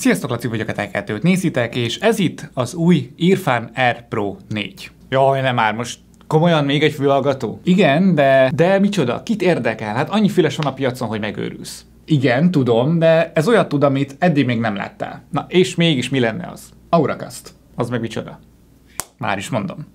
Sziasztok, Laci vagyok, a Tekertőt nézitek, és ez itt az új Irfan Air Pro 4. Jaj, nem már most Komolyan még egy fülhallgató? Igen, de, de micsoda? Kit érdekel? Hát annyi füles van a piacon, hogy megőrülsz. Igen, tudom, de ez olyat tud, amit eddig még nem láttál. Na, és mégis mi lenne az? Auracast. Az meg micsoda? Már is mondom.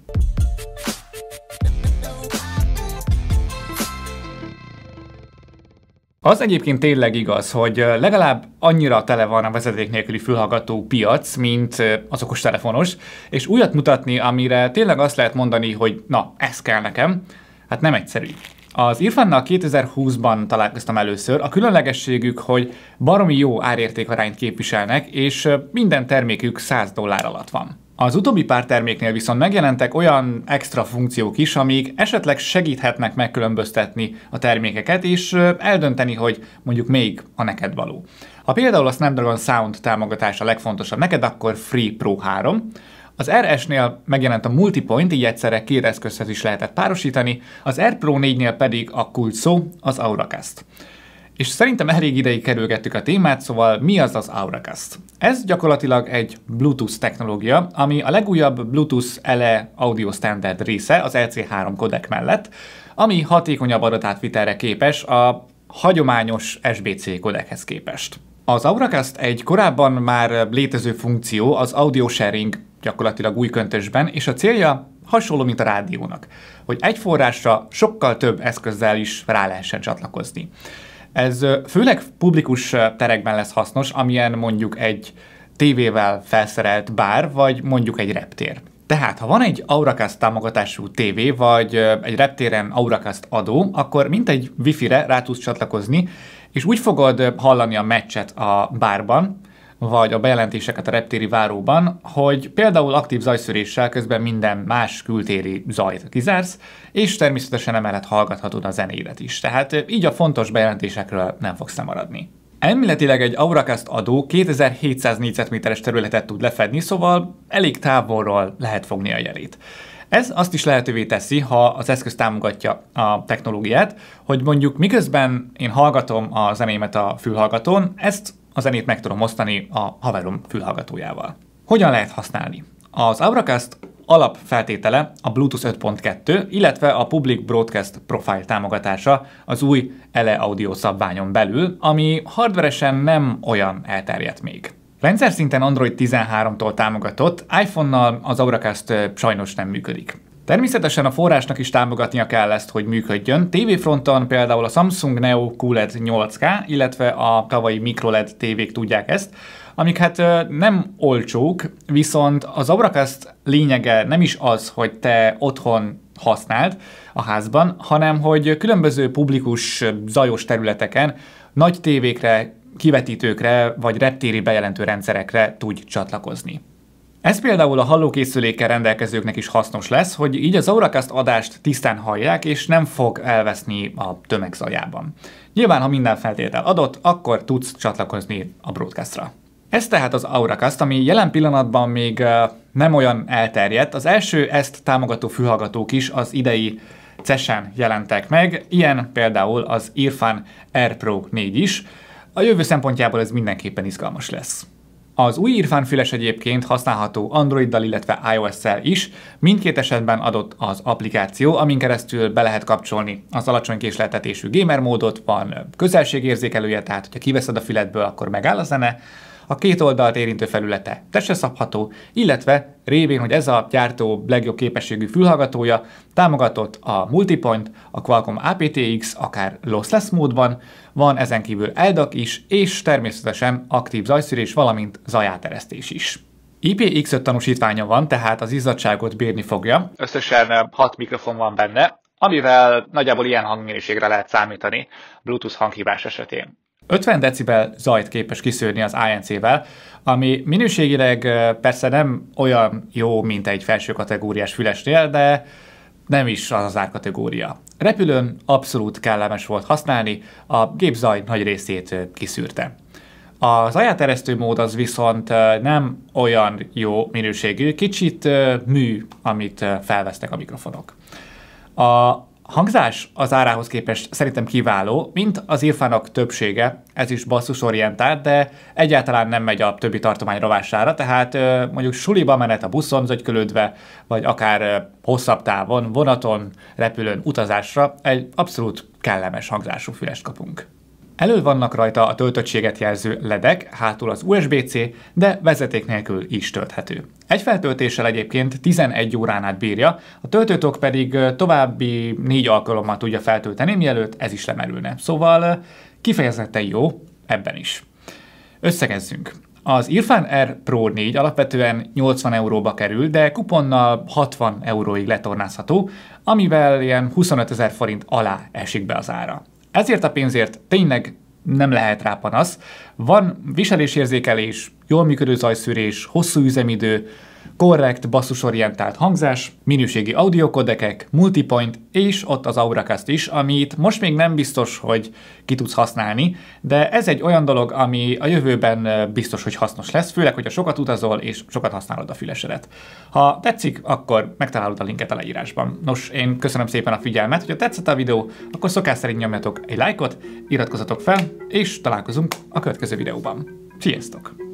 Az egyébként tényleg igaz, hogy legalább annyira tele van a vezeték nélküli fülhallgató piac, mint az okostelefonos, és újat mutatni, amire tényleg azt lehet mondani, hogy na, ez kell nekem, hát nem egyszerű. Az Irfannal 2020-ban találkoztam először. A különlegességük, hogy baromi jó árértékarányt képviselnek, és minden termékük 100 dollár alatt van. Az utóbbi pár terméknél viszont megjelentek olyan extra funkciók is, amik esetleg segíthetnek megkülönböztetni a termékeket, és eldönteni, hogy mondjuk még a neked való. Ha például a Snapdragon Sound támogatása legfontosabb neked, akkor Free Pro 3, az RS-nél megjelent a Multipoint, így egyszerre két eszközhez is lehetett párosítani, az Air Pro 4-nél pedig a szó, az AuraCast. És szerintem elég ideig kerülgettük a témát, szóval mi az az AuraCast? Ez gyakorlatilag egy Bluetooth technológia, ami a legújabb Bluetooth ele audio standard része az LC3 e kodek mellett, ami hatékonyabb adatátvitelre képes a hagyományos SBC kodekhez képest. Az AuraCast egy korábban már létező funkció az audio sharing gyakorlatilag új köntösben, és a célja hasonló, mint a rádiónak, hogy egy forrásra sokkal több eszközzel is rá lehessen csatlakozni. Ez főleg publikus terekben lesz hasznos, amilyen mondjuk egy tévével felszerelt bár, vagy mondjuk egy reptér. Tehát, ha van egy Auracast támogatású TV vagy egy reptéren Auracast adó, akkor mint egy wifi-re rá tudsz csatlakozni, és úgy fogod hallani a meccset a bárban, vagy a bejelentéseket a reptéri váróban, hogy például aktív zajszűréssel közben minden más kültéri zajt kizársz, és természetesen emellett hallgathatod a zenédet is. Tehát így a fontos bejelentésekről nem fogsz lemaradni. Elméletileg egy Auracast adó 2700 négyzetméteres területet tud lefedni, szóval elég távolról lehet fogni a jelét. Ez azt is lehetővé teszi, ha az eszköz támogatja a technológiát, hogy mondjuk miközben én hallgatom a zenémet a fülhallgatón, ezt a zenét meg tudom osztani a haverom fülhallgatójával. Hogyan lehet használni? Az Abracast alapfeltétele a Bluetooth 5.2, illetve a Public Broadcast Profile támogatása az új ELE Audio szabványon belül, ami hardveresen nem olyan elterjedt még. Rendszer szinten Android 13-tól támogatott, iPhone-nal az Abracast sajnos nem működik. Természetesen a forrásnak is támogatnia kell ezt, hogy működjön. TV fronton például a Samsung Neo QLED 8K, illetve a tavalyi MicroLED tévék tudják ezt, amik hát nem olcsók, viszont az Abracast lényege nem is az, hogy te otthon használd a házban, hanem hogy különböző publikus zajos területeken nagy tévékre, kivetítőkre vagy reptéri bejelentő rendszerekre tudj csatlakozni. Ez például a hallókészülékkel rendelkezőknek is hasznos lesz, hogy így az Auracast adást tisztán hallják, és nem fog elveszni a tömegzajában. Nyilván, ha minden feltétel adott, akkor tudsz csatlakozni a broadcastra. Ez tehát az Auracast, ami jelen pillanatban még nem olyan elterjedt. Az első ezt támogató fülhallgatók is az idei cessen jelentek meg, ilyen például az Irfan Air Pro 4 is. A jövő szempontjából ez mindenképpen izgalmas lesz. Az új füles egyébként használható Androiddal, illetve iOS-szel is, mindkét esetben adott az applikáció, amin keresztül be lehet kapcsolni az alacsony késleltetésű gamer módot, van közelségérzékelője, tehát ha kiveszed a füledből, akkor megáll a zene, a két oldalt érintő felülete testre szabható, illetve révén, hogy ez a gyártó legjobb képességű fülhallgatója támogatott a Multipoint, a Qualcomm APTX, akár lossless módban, van ezen kívül LDAC is, és természetesen aktív zajszűrés, valamint zajáteresztés is. IPX5 tanúsítványa van, tehát az izzadságot bírni fogja. Összesen 6 mikrofon van benne, amivel nagyjából ilyen hangminőségre lehet számítani Bluetooth hanghívás esetén. 50 decibel zajt képes kiszűrni az ANC-vel, ami minőségileg persze nem olyan jó, mint egy felső kategóriás fülesnél, de nem is az az árkategória. Repülőn abszolút kellemes volt használni, a gép zaj nagy részét kiszűrte. Az ajáteresztő mód az viszont nem olyan jó minőségű, kicsit mű, amit felvesznek a mikrofonok. A hangzás az árához képest szerintem kiváló, mint az Irfának többsége, ez is basszusorientált, de egyáltalán nem megy a többi tartomány rovására, tehát mondjuk suliba menet a buszon zögykölődve, vagy akár hosszabb távon, vonaton, repülőn, utazásra egy abszolút kellemes hangzású fülest kapunk. Elő vannak rajta a töltöttséget jelző ledek, hátul az USB-C, de vezeték nélkül is tölthető. Egy feltöltéssel egyébként 11 órán át bírja, a töltőtok pedig további négy alkalommal tudja feltölteni, mielőtt ez is lemerülne. Szóval kifejezetten jó ebben is. Összegezzünk. Az Irfan Air Pro 4 alapvetően 80 euróba kerül, de kuponnal 60 euróig letornázható, amivel ilyen 25 ezer forint alá esik be az ára. Ezért a pénzért tényleg nem lehet rá panasz. Van viselésérzékelés, jól működő zajszűrés, hosszú üzemidő, korrekt, basszusorientált hangzás, minőségi audiokodekek, multipoint, és ott az Auracast is, amit most még nem biztos, hogy ki tudsz használni, de ez egy olyan dolog, ami a jövőben biztos, hogy hasznos lesz, főleg, hogyha sokat utazol és sokat használod a fülesedet. Ha tetszik, akkor megtalálod a linket a leírásban. Nos, én köszönöm szépen a figyelmet, hogyha tetszett a videó, akkor szokás szerint nyomjatok egy lájkot, iratkozatok fel, és találkozunk a következő videóban. Sziasztok!